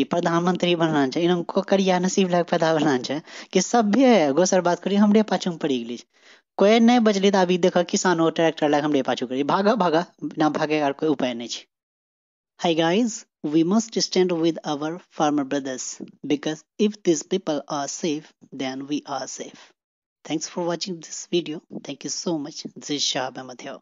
ये प्रधानमंत्री बनना छ इनको करिया नसीब लग पैदा बनना छ कि सभ्य है गोसर बात करिए हमरे पाछू पड़ी गेली कोई नहीं बचली तो अभी देखो किसान और ट्रैक्टर लग हमरे पाछू करिए भागा भागा ना भागे और कोई उपाय नहीं Hi guys, we must stand with our farmer brothers because if these people are safe, then we are safe. Thanks for watching this video. Thank you so much. This is Shahab Ahmed here.